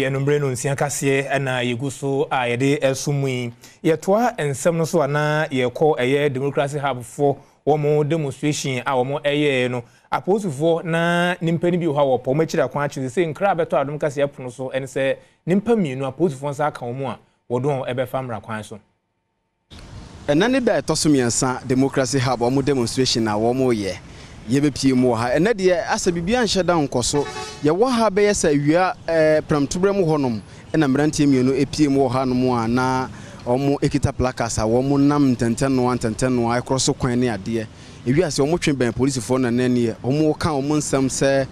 ɛnumere no nsia kaseɛ ɛna yɛgu so a yɛde ɛso mu yi yɛtoa nsɛm no so anaa yɛkɔ ɛyɛ democracy hubfoɔ wɔn demonstration a wɔn ɛyɛɛ no apolisifoɔ na nipa no bi wɔ hɔ a wɔpɔ wɔn akyiri akwan akyiri sɛ nkira abɛtɔ adom kaseɛ pono so ɛne sɛ nipa mmienu apolisifoɔ nsa aka wɔn a wɔde wɔn ɛbɛfa mmara kwan so. ɛna ne da ɛtɔ so mmiɛnsa democracy hub wɔn demonstration a wɔn reyɛ yɛbɛpie mu wɔ ha ɛnɛ deɛ asɛ biribi anhyɛ da nkɔ so yɛwɔ ha bɛyɛ sɛ awia eh, pramtoberɛ mu hɔnom ɛna mmeranteɛ mmienu ɛpie mu wɔ hanom a na wɔn kita placards a wɔn nam ntɛntɛnoa ntɛntɛnoa ɛkorɔ so kwan ne adeɛ ewiase wɔn twe bɛn polisifoɔ na nani wɔn ka wɔn nsɛm sɛ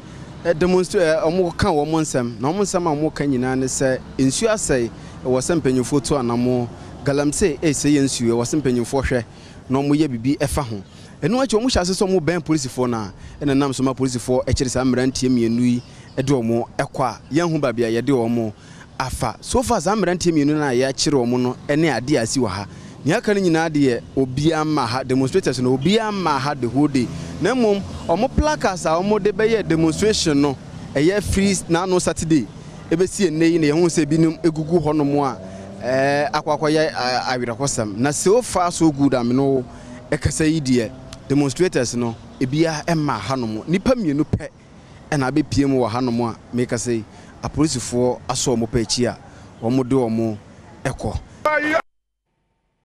ɛdemonstrate eh, eh, wɔn ka wɔn nsɛm na wɔn nsɛm a wɔn ka nyinaa ne sɛ nsuo asɛe ɛwɔ sɛ mpanyinfoɔ to anam galamsey ɛsɛ eh, yɛ nsuo ɛwɔ sɛ mpanyinfoɔ hwɛ na wɔn yɛ biribi ɛfa ho ɛnu akyi wɔn hyɛ ase sɛ bɛn polisifoɔ na ɛna nam so ma polisifoɔ ɛkyerɛ saa mmeranteɛ mmienu yi de wɔn kɔ a yɛnhu baabi a yɛde wɔn afa so far saa mmeranteɛ mmienu no a yɛakyere wɔn no ne adeɛ asi wɔ ha nea aka no nyinaa deɛ obiara mma ha demonstrators no obiara mma ha the whole day na mmom wɔn placards a wɔde bɛyɛ demonstration no ɛyɛ free n'ano saturday ebesi enne yi na yɛn ho sɛ ebinom egugu hɔnom a ɛɛ akɔakɔyɛ awerɛhɔsɛm na so far so good ameno ɛkasa yi deɛ demonstrators no ebiara mma hanom nipa mmienu pɛ ɛna abɛpie mu wɔ hanom a meka sɛ apolisifoɔ asɔ ɔmo pa akyi a wɔmode ɔmo ɛkɔ